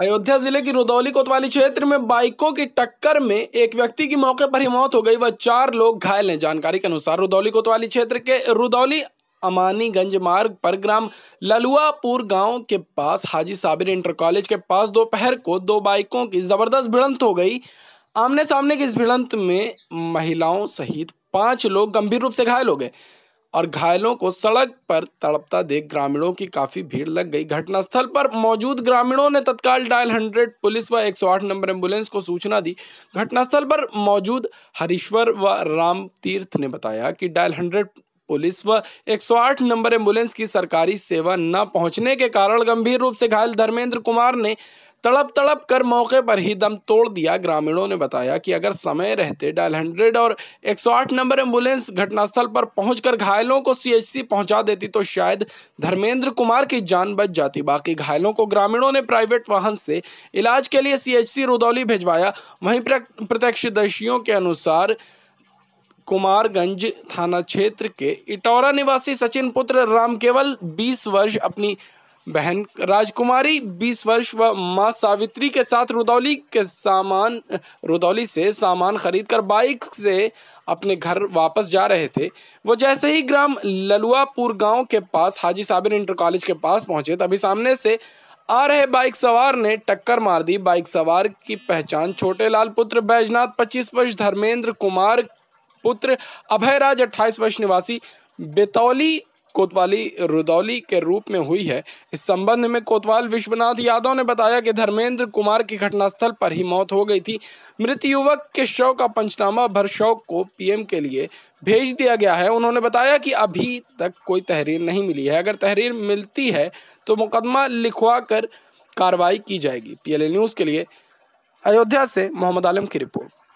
अयोध्या जिले की रुदौली कोतवाली क्षेत्र में बाइकों की टक्कर में एक व्यक्ति की मौके पर ही मौत हो गई व चार लोग घायल हैं जानकारी के अनुसार रुदौली कोतवाली क्षेत्र के रुदौली अमानीगंज मार्ग पर ग्राम ललुआपुर गांव के पास हाजी साबिर इंटर कॉलेज के पास दोपहर को दो बाइकों की जबरदस्त भिड़ंत हो गई आमने सामने की इस भिड़ंत में महिलाओं सहित पांच लोग गंभीर रूप से घायल हो गए और घायलों को सड़क पर तड़पता देख ग्रामीणों की काफी भीड़ लग गई घटनास्थल पर मौजूद ग्रामीणों ने तत्काल डायल हंड्रेड पुलिस व 108 नंबर एम्बुलेंस को सूचना दी घटनास्थल पर मौजूद हरीश्वर व राम तीर्थ ने बताया कि डायल हंड्रेड पुलिस व 108 नंबर एम्बुलेंस की सरकारी सेवा न पहुंचने के कारण गंभीर रूप से घायल धर्मेंद्र कुमार ने तड़प तड़प कर मौके पर ही दम तोड़ दिया ग्रामीणों ने बताया कि अगर समय रहते डायल हंड्रेड और 108 नंबर एम्बुलेंस घटनास्थल पर पहुंचकर घायलों को सीएचसी पहुंचा देती तो शायद धर्मेंद्र कुमार की जान बच जाती बाकी घायलों को ग्रामीणों ने प्राइवेट वाहन से इलाज के लिए सीएचसी रुदौली भेजवाया वहीं प्रत्यक्षदर्शियों के अनुसार कुमारगंज थाना क्षेत्र के इटौरा निवासी सचिन पुत्र रामकेवल 20 वर्ष अपनी बहन राजकुमारी 20 वर्ष व माँ सावित्री के साथ रुदौली के सामान रुदौली से सामान खरीदकर बाइक से अपने घर वापस जा रहे थे वो जैसे ही ग्राम ललुआपुर गांव के पास हाजी साबिर इंटर कॉलेज के पास पहुंचे तभी सामने से आ रहे बाइक सवार ने टक्कर मार दी बाइक सवार की पहचान छोटे लाल पुत्र बैजनाथ पच्चीस वर्ष धर्मेंद्र कुमार पुत्र अभयराज अट्ठाईस वर्ष निवासी बेतौली कोतवाली रुदौली के रूप में हुई है इस संबंध में कोतवाल विश्वनाथ यादव ने बताया कि धर्मेंद्र कुमार की घटनास्थल पर ही मौत हो गई थी मृत युवक के शव का पंचनामा भर शव को पीएम के लिए भेज दिया गया है उन्होंने बताया कि अभी तक कोई तहरीर नहीं मिली है अगर तहरीर मिलती है तो मुकदमा लिखवा कर कार्रवाई की जाएगी पीएलए न्यूज़ के लिए अयोध्या से मोहम्मद आलम की रिपोर्ट